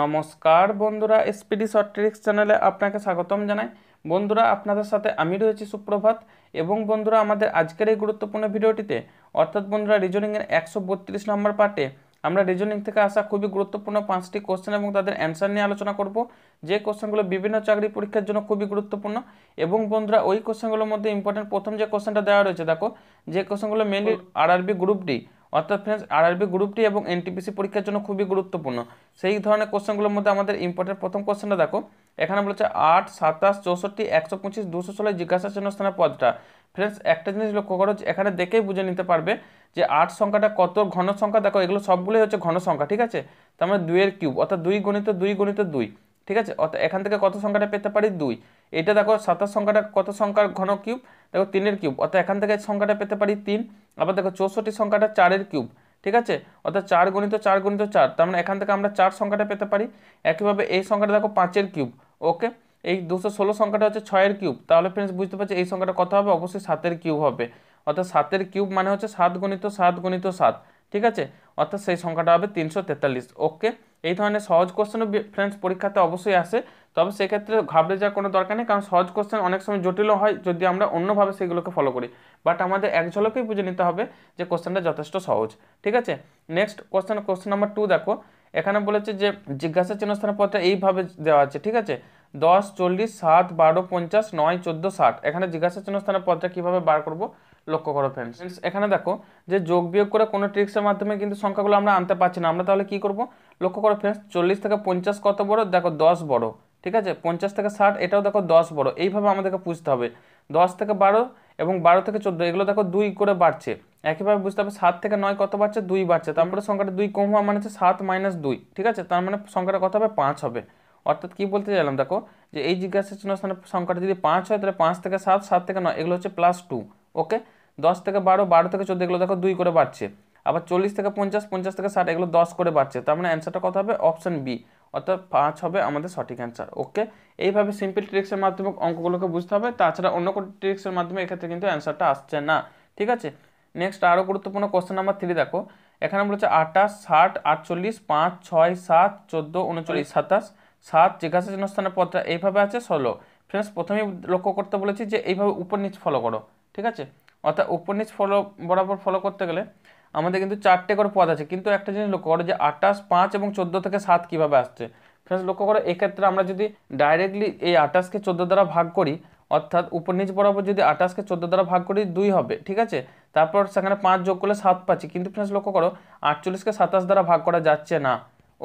নমস্কার বন্ধুরা এসপিডি শর্টট্রিক্স চ্যানেলে আপনাকে স্বাগতম জানাই বন্ধুরা আপনাদের সাথে আমি রয়েছি সুপ্রভাত এবং বন্ধুরা আমাদের আজকের এই গুরুত্বপূর্ণ ভিডিওটিতে অর্থাৎ বন্ধুরা রিজনিংয়ের একশো বত্রিশ নম্বর পার্টে আমরা রিজনিং থেকে আসা খুবই গুরুত্বপূর্ণ পাঁচটি কোশ্চেন এবং তাদের অ্যান্সার নিয়ে আলোচনা করব যে কোশ্চেনগুলো বিভিন্ন চাকরি পরীক্ষার জন্য খুবই গুরুত্বপূর্ণ এবং বন্ধুরা ওই কোশ্চেনগুলোর মধ্যে ইম্পর্টেন্ট প্রথম যে কোশ্চেনটা দেওয়া রয়েছে দেখো যে কোশ্চেনগুলো মেনলি আরআরবি গ্রুপ ডি অর্থাৎ ফ্রেন্ডস আরআরবি গ্রুপটি এবং এনটিপিসি পরীক্ষার জন্য খুবই গুরুত্বপূর্ণ সেই ধরনের কোশ্চেনগুলোর মধ্যে আমাদের ইম্পর্টেন্ট প্রথম কোশ্চেনটা দেখো এখানে বলেছে আট সাতাশ চৌষট্টি একশো পঁচিশ দুশো ষোলো জিজ্ঞাসা স্থানের পদটা ফ্রেন্ডস একটা জিনিস লক্ষ্য করো এখানে দেখেই বুঝে নিতে পারবে যে আট সংখ্যাটা কত ঘন সংখ্যা দেখো এগুলো সবগুলোই হচ্ছে ঘন সংখ্যা ঠিক আছে তার মানে দুইয়ের কিউব অর্থাৎ দুই গণিত দুই গণিত দুই ঠিক আছে অর্থাৎ এখান থেকে কত সংখ্যাটা পেতে পারি দুই এটা দেখো সাতাশ সংখ্যাটা কত সংখ্যার ঘন কিউব দেখো তিনের কিউব অর্থাৎ এখান থেকে সংখ্যাটা পেতে পারি তিন আবার দেখো চৌষট্টি সংখ্যাটা চারের কিউব ঠিক আছে অর্থাৎ চার গণিত চার গণিত চার তার মানে এখান থেকে আমরা চার সংখ্যাটা পেতে পারি একইভাবে এই সংখ্যাটা দেখো পাঁচের কিউব ওকে এই দুশো ষোলো সংখ্যাটা হচ্ছে ছয়ের কিউব তাহলে ফ্রেন্ডস বুঝতে পারছি এই সংখ্যাটা কত হবে অবশ্যই সাতের কিউব হবে অর্থাৎ সাতের কিউব মানে হচ্ছে সাত গণিত সাত গণিত সাত ঠিক আছে অর্থাৎ সেই সংখ্যাটা হবে তিনশো তেতাল্লিশ ওকে এই ধরনের সহজ কোশ্চেনও ফ্রেন্ডস পরীক্ষাতে অবশ্যই আসে তবে সেক্ষেত্রে ঘাবড়ে যাওয়ার কোনো দরকার নেই কারণ সহজ কোশ্চেন অনেক সময় জটিলও হয় যদি আমরা অন্যভাবে সেগুলোকে ফলো করি বাট আমাদের এক ঝলকেই বুঝে নিতে হবে যে কোশ্চেনটা যথেষ্ট সহজ ঠিক আছে next question question number two দেখো এখানে বলেছে যে জিজ্ঞাসা চিহ্নস্থানের পথটা এইভাবে দেওয়া আছে ঠিক আছে দশ চল্লিশ সাত বারো পঞ্চাশ নয় চোদ্দো ষাট এখানে জিজ্ঞাসা চিহ্নস্থানের পথটা কীভাবে বার করব লক্ষ্য করো ফ্রেন্ডস এখানে দেখো যে যোগ বিয়োগ করে কোনো ট্রিক্সের মাধ্যমে কিন্তু সংখ্যাগুলো আমরা আনতে পারছি না আমরা তাহলে কী করবো লক্ষ্য করো ফ্রেন্ডস চল্লিশ থেকে পঞ্চাশ কত বড় দেখো দশ বড় ঠিক আছে পঞ্চাশ থেকে ষাট এটাও দেখো দশ বড় এইভাবে আমাদেরকে বুঝতে হবে দশ থেকে বারো এবং বারো থেকে চোদ্দো এগুলো দেখো দুই করে বাড়ছে একইভাবে বুঝতে হবে সাত থেকে নয় কত বাড়ছে দুই বাড়ছে তারপরে সংখ্যাটা দুই কম হওয়া মানে হচ্ছে সাত মাইনাস দুই ঠিক আছে তার মানে সংখ্যাটা কত হবে পাঁচ হবে অর্থাৎ কী বলতে চাইলাম দেখো যে এই জিজ্ঞাসা চিহ্ন স্থানে সংখ্যাটা যদি পাঁচ হয় তাহলে পাঁচ থেকে সাত সাত থেকে নয় এগুলো হচ্ছে প্লাস টু ওকে দশ থেকে বারো বারো থেকে চোদ্দ এগুলো দেখো দুই করে বাড়ছে আবার চল্লিশ থেকে পঞ্চাশ পঞ্চাশ থেকে ষাট এগুলো দশ করে বাড়ছে তার মানে অ্যান্সারটা কত হবে অপশান বি অর্থাৎ পাঁচ হবে আমাদের সঠিক অ্যান্সার ওকে এইভাবে সিম্পল ট্রিক্সের মাধ্যমে অঙ্কগুলোকে বুঝতে হবে তাছাড়া অন্য কোনো ট্রিক্সের মাধ্যমে এক্ষেত্রে কিন্তু অ্যান্সারটা আসছে না ঠিক আছে নেক্সট আরও গুরুত্বপূর্ণ কোশ্চেন নাম্বার থ্রি দেখো এখানে বলেছে আঠাশ ষাট আটচল্লিশ পাঁচ ছয় সাত চোদ্দো উনচল্লিশ সাতাশ সাত জিজ্ঞাসা চিহ্ন স্থানের পদটা এইভাবে আছে ষোলো ফ্রেন্ডস প্রথমেই লক্ষ্য করতে বলেছি যে এইভাবে উপর নিচ ফলো করো ঠিক আছে অর্থাৎ উপর নিচ ফলো বরাবর ফলো করতে গেলে আমাদের কিন্তু চারটে করে পদ আছে কিন্তু একটা জিনিস লক্ষ্য করো যে আটাশ পাঁচ এবং চোদ্দো থেকে সাত কীভাবে আসছে ফ্রেন্ডস লক্ষ্য করো এক্ষেত্রে আমরা যদি ডাইরেক্টলি এই আটাশকে চোদ্দো দ্বারা ভাগ করি অর্থাৎ উপর নিচ বরাবর যদি আটাশকে চোদ্দো দ্বারা ভাগ করি দুই হবে ঠিক আছে তারপর সেখানে পাঁচ যোগ করলে সাত পাচ্ছি কিন্তু ফ্রেন্ডস লক্ষ্য করো আটচল্লিশকে সাতাশ দ্বারা ভাগ করা যাচ্ছে না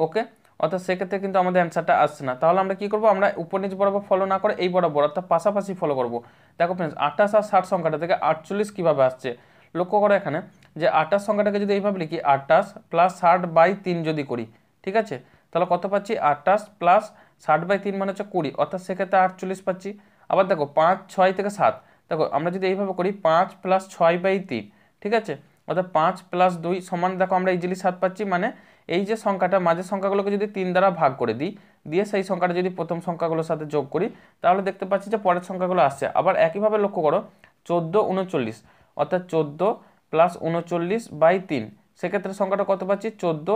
ওকে অর্থাৎ সেক্ষেত্রে কিন্তু আমাদের অ্যান্সারটা আসছে না তাহলে আমরা কি করবো আমরা উপর নিচ বরাবর ফলো না করে এই বরাবর অর্থাৎ পাশাপাশি ফলো করবো দেখো ফ্রেন্ডস আঠাশ আর ষাট সংখ্যাটা থেকে আটচল্লিশ কীভাবে আসছে লক্ষ্য করো এখানে যে আটাশ সংখ্যাটাকে যদি এইভাবে লিখি আটাশ প্লাস ষাট বাই তিন যদি করি ঠিক আছে তাহলে কত পাচ্ছি আটাশ প্লাস ষাট বাই তিন মানে হচ্ছে কুড়ি অর্থাৎ সেক্ষেত্রে আটচল্লিশ পাচ্ছি আবার দেখো পাঁচ ছয় থেকে সাত দেখো আমরা যদি এইভাবে করি পাঁচ প্লাস ছয় বাই তিন ঠিক আছে অর্থাৎ পাঁচ প্লাস দুই সমান দেখো আমরা ইজিলি সাত পাচ্ছি মানে এই যে সংখ্যাটা মাঝের সংখ্যাগুলোকে যদি তিন দ্বারা ভাগ করে দিই দিয়ে সেই সংখ্যাটা যদি প্রথম সংখ্যাগুলোর সাথে যোগ করি তাহলে দেখতে পাচ্ছি যে পরের সংখ্যাগুলো আসছে আবার একইভাবে লক্ষ্য করো চোদ্দো উনচল্লিশ অর্থাৎ চোদ্দো প্লাস উনচল্লিশ বাই তিন সেক্ষেত্রে সংখ্যাটা কত পাচ্ছি চোদ্দ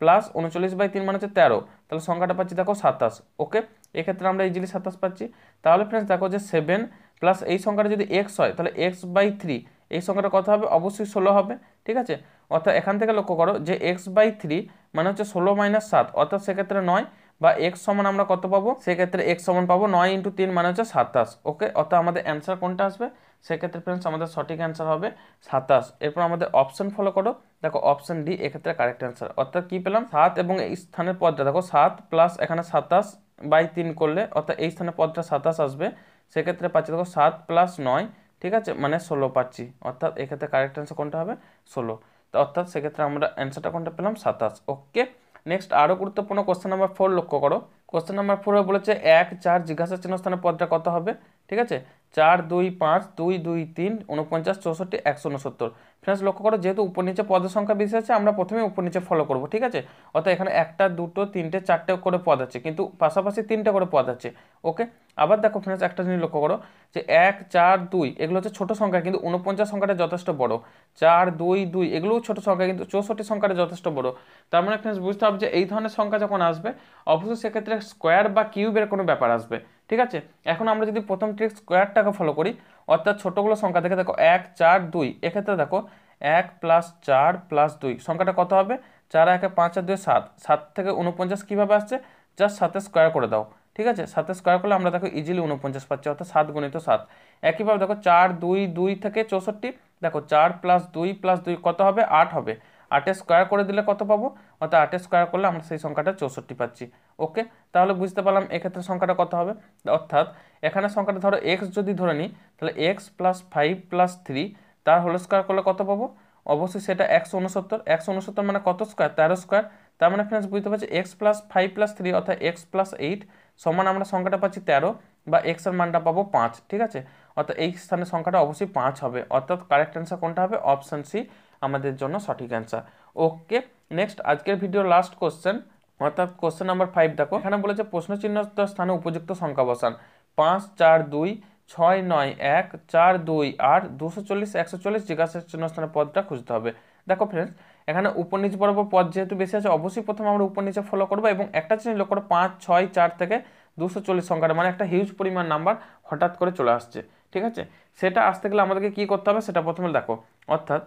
প্লাস উনচল্লিশ বাই তিন মানে হচ্ছে তেরো তাহলে সংখ্যাটা পাচ্ছি দেখো সাতাশ ওকে এক্ষেত্রে আমরা ইজিলি সাতাশ পাচ্ছি তাহলে ফ্রেন্ডস দেখো যে সেভেন প্লাস এই সংখ্যাটা যদি এক্স হয় তাহলে এক্স বাই থ্রি এই সংখ্যাটা কথা হবে অবশ্যই ষোলো হবে ঠিক আছে অর্থাৎ এখান থেকে লক্ষ্য করো যে এক্স বাই থ্রি মানে হচ্ছে ষোলো মাইনাস সাত অর্থাৎ সেক্ষেত্রে নয় বা এক্স সমান আমরা কত পাবো সেক্ষেত্রে এক্স সমান পাবো নয় ইন্টু তিন মানে হচ্ছে সাতাশ ওকে অর্থাৎ আমাদের অ্যান্সার কোনটা আসবে সেক্ষেত্রে ফ্রেন্ডস আমাদের সঠিক অ্যান্সার হবে সাতাশ এরপর আমাদের অপশন ফলো করো দেখো অপশন ডি এক্ষেত্রে কারেক্ট অ্যান্সার অর্থাৎ কী পেলাম সাত এবং এই স্থানের পদটা দেখো সাত প্লাস এখানে সাতাশ বাই তিন করলে অর্থাৎ এই স্থানের পদটা সাতাশ আসবে সেক্ষেত্রে পাচ্ছি দেখো সাত প্লাস নয় ঠিক আছে মানে ষোলো পাচ্ছি অর্থাৎ এক্ষেত্রে কারেক্ট অ্যান্সার কোনটা হবে ষোলো অর্থাৎ সেক্ষেত্রে আমরা অ্যান্সারটা কোনটা পেলাম সাতাশ ওকে নেক্সট আরও গুরুত্বপূর্ণ কোশ্চেন নাম্বার ফোর লক্ষ্য করো কোশ্চেন নাম্বার ফোরে বলেছে এক চার জিজ্ঞাসা চিহ্ন স্থানের পদটা কত হবে ঠিক আছে চার দুই পাঁচ দুই দুই তিন উনপঞ্চাশ চৌষট্টি একশো উনসত্তর ফ্রেন্ডস লক্ষ্য করো যেহেতু উপর পদের সংখ্যা বেশি আছে আমরা প্রথমে উপর ফলো করব ঠিক আছে অর্থাৎ এখানে একটা দুটো তিনটে চারটে করে পদ আছে কিন্তু পাশাপাশি তিনটে করে পদ আছে ওকে আবার দেখো ফ্রেন্ডস একটা জিনিস লক্ষ্য করো যে এক চার দুই এগুলো হচ্ছে ছোটো সংখ্যা কিন্তু উনপঞ্চাশ সংখ্যাটা যথেষ্ট বড় চার দুই দুই এগুলোও ছোটো সংখ্যা কিন্তু চৌষট্টি সংখ্যাটা যথেষ্ট বড় তার মানে ফ্রেন্ডস বুঝতে হবে যে এই ধরনের সংখ্যা যখন আসবে অবশ্যই সেক্ষেত্রে স্কোয়ার বা কিউবের কোনো ব্যাপার আসবে ঠিক আছে এখন আমরা যদি প্রথম ট্রিক স্কোয়ারটাকে ফলো করি অর্থাৎ ছোটোগুলো সংখ্যা দেখে দেখো এক চার দুই এক্ষেত্রে দেখো এক প্লাস চার প্লাস দুই সংখ্যাটা কত হবে চার একে পাঁচ আর দুই সাত সাত থেকে উনপঞ্চাশ কীভাবে আসছে জাস্ট সাথে স্কোয়ার করে দাও ঠিক আছে সাথে স্কোয়ার করলে আমরা দেখো ইজিলি উনপঞ্চাশ পাচ্ছি অর্থাৎ সাত গুণিত সাত একইভাবে দেখো চার দুই দুই থেকে চৌষট্টি দেখো চার প্লাস দুই প্লাস দুই কত হবে আট হবে আটে স্কোয়ার করে দিলে কত পাবো অর্থাৎ আটে স্কোয়ার করলে আমরা সেই সংখ্যাটা চৌষট্টি পাচ্ছি ওকে তাহলে বুঝতে পারলাম এক্ষেত্রে সংখ্যাটা কত হবে অর্থাৎ এখানে সংখ্যাটা ধরো এক্স যদি ধরে নিই তাহলে X plus five plus three তার হোল স্কোয়ার করলে কত পাবো অবশ্যই সেটা একশো উনসত্তর একশো উনসত্তর মানে কত স্কোয়ার তেরো স্কোয়ার তার মানে ফ্রেন্ডস বুঝতে পারছি X plus five plus three অর্থাৎ এক্স প্লাস এইট সমান আমরা সংখ্যাটা পাচ্ছি তেরো বা এক্সের মানটা পাবো পাঁচ ঠিক আছে অর্থাৎ এই স্থানে সংখ্যাটা অবশ্যই পাঁচ হবে অর্থাৎ কারেক্ট অ্যান্সার কোনটা হবে অপশান সি আমাদের জন্য সঠিক অ্যান্সার ওকে নেক্সট আজকের ভিডিও লাস্ট কোশ্চেন অর্থাৎ কোশ্চেন নাম্বার ফাইভ দেখো এখানে বলেছে প্রশ্নচিহ্ন স্থানে উপযুক্ত সংখ্যা বসান পাঁচ চার দুই ছয় নয় এক চার দুই আট দুশো চল্লিশ একশো চল্লিশ জিজ্ঞাসা চিহ্নস্থানের পদটা খুঁজতে হবে দেখো ফ্রেন্ডস এখানে উপনিচ বরাবর পদ যেহেতু বেশি আছে অবশ্যই প্রথমে আমরা উপনিচে ফলো করবো এবং একটা জিনিস লক্ষ্য করে পাঁচ ছয় চার থেকে দুশো চল্লিশ সংখ্যাটা মানে একটা হিউজ পরিমাণ নাম্বার হঠাৎ করে চলে আসছে ঠিক আছে সেটা আসতে গেলে আমাদেরকে কী করতে হবে সেটা প্রথমে দেখো অর্থাৎ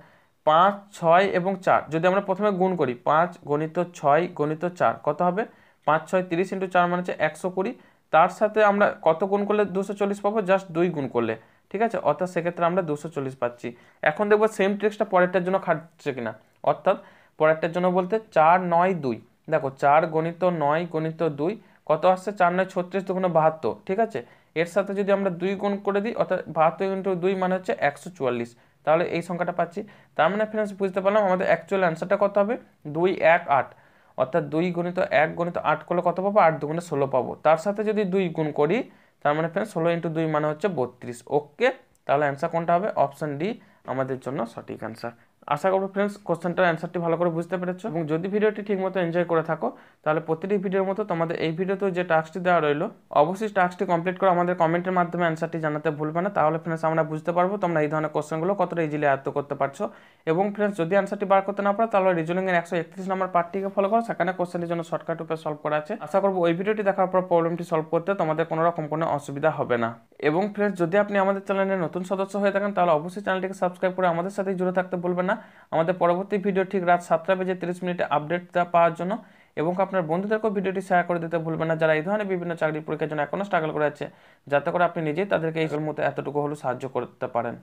পাঁচ ছয় এবং চার যদি আমরা প্রথমে গুণ করি পাঁচ গণিত ছয় গণিত চার কত হবে পাঁচ ছয় তিরিশ ইন্টু চার মানে হচ্ছে একশো কুড়ি তার সাথে আমরা কত গুণ করলে দুশো চল্লিশ পাবো জাস্ট দুই গুণ করলে ঠিক আছে অর্থাৎ সেক্ষেত্রে আমরা দুশো চল্লিশ পাচ্ছি এখন দেখবো সেম ট্রিক্সটা পরেরটার জন্য খাটছে কিনা অর্থাৎ পরেরটার জন্য বলতে চার নয় দুই দেখো চার গণিত নয় গণিত দুই কত আসছে চার নয় ছত্রিশ দুগুণ বাহাত্তর ঠিক আছে এর সাথে যদি আমরা দুই গুণ করে দিই অর্থাৎ বাহাত্তর ইন্টু দুই মানে হচ্ছে একশো চুয়াল্লিশ তাহলে এই সংখ্যাটা পাচ্ছি তার মানে ফ্রেন্ডস বুঝতে পারলাম আমাদের অ্যাকচুয়াল অ্যান্সারটা কত হবে দুই এক আট অর্থাৎ দুই গুণিত এক গুণিত আট করলে কত পাবো আট দুগুণে ষোলো পাবো তার সাথে যদি দুই গুণ করি তার মানে ফ্রেন্ডস ষোলো ইন্টু দুই মানে হচ্ছে বত্রিশ ওকে তাহলে অ্যান্সার কোনটা হবে অপশান ডি আমাদের জন্য সঠিক অ্যান্সার আশা করবো ফ্রেন্ডস কোশ্চেনটার অ্যান্সারটি ভালো করে বুঝতে পেরেছো এবং যদি ভিডিওটি ঠিকমতো এনজয় করে থাকো তাহলে প্রতিটি ভিডিওর মতো তোমাদের এই ভিডিওতেও যে টাস্কটি দেওয়া রইলো অবশ্যই টাস্কটি কমপ্লিট করে আমাদের কমেন্টের মাধ্যমে অ্যান্সারটি জানাতে ভুলবে না তাহলে ফ্রেন্ডস আমরা বুঝতে পারবো তোমরা এই ধরনের কোশ্চেনগুলো কতটা ইজিলি আয়ত্ত করতে পারছো এবং ফ্রেন্ডস যদি অ্যান্সারটি বার করতে না পারো তাহলে রিজনিংয়ের একশো একত্রিশ নম্বর পার্টটিকে ফলো করো সেখানে কোশ্চেনের জন্য শর্টকাট রূপে সলভ করা আছে আশা করবো ওই ভিডিওটি দেখার পর প্রবলেমটি সলভ করতে তোমাদের কোনো রকম কোনো অসুবিধা হবে না এবং ফ্রেন্ডস যদি আপনি আমাদের চ্যানেলে নতুন সদস্য হয়ে থাকেন তাহলে অবশ্যই চ্যানেলটিকে সাবস্ক্রাইব করে আমাদের সাথে জুড়ে থাকতে ভুলবেন না আমাদের পরবর্তী ভিডিও ঠিক রাত সাতটা বেজে তিরিশ মিনিটে আপডেট পাওয়ার জন্য এবং আপনার বন্ধুদেরকেও ভিডিওটি শেয়ার করে দিতে ভুলবেন না যারা এই ধরনের বিভিন্ন চাকরি পরীক্ষার জন্য এখনও স্ট্রাগল করে আছে যাতে করে আপনি নিজেই তাদেরকে এই মতো এতটুকু হলেও সাহায্য করতে পারেন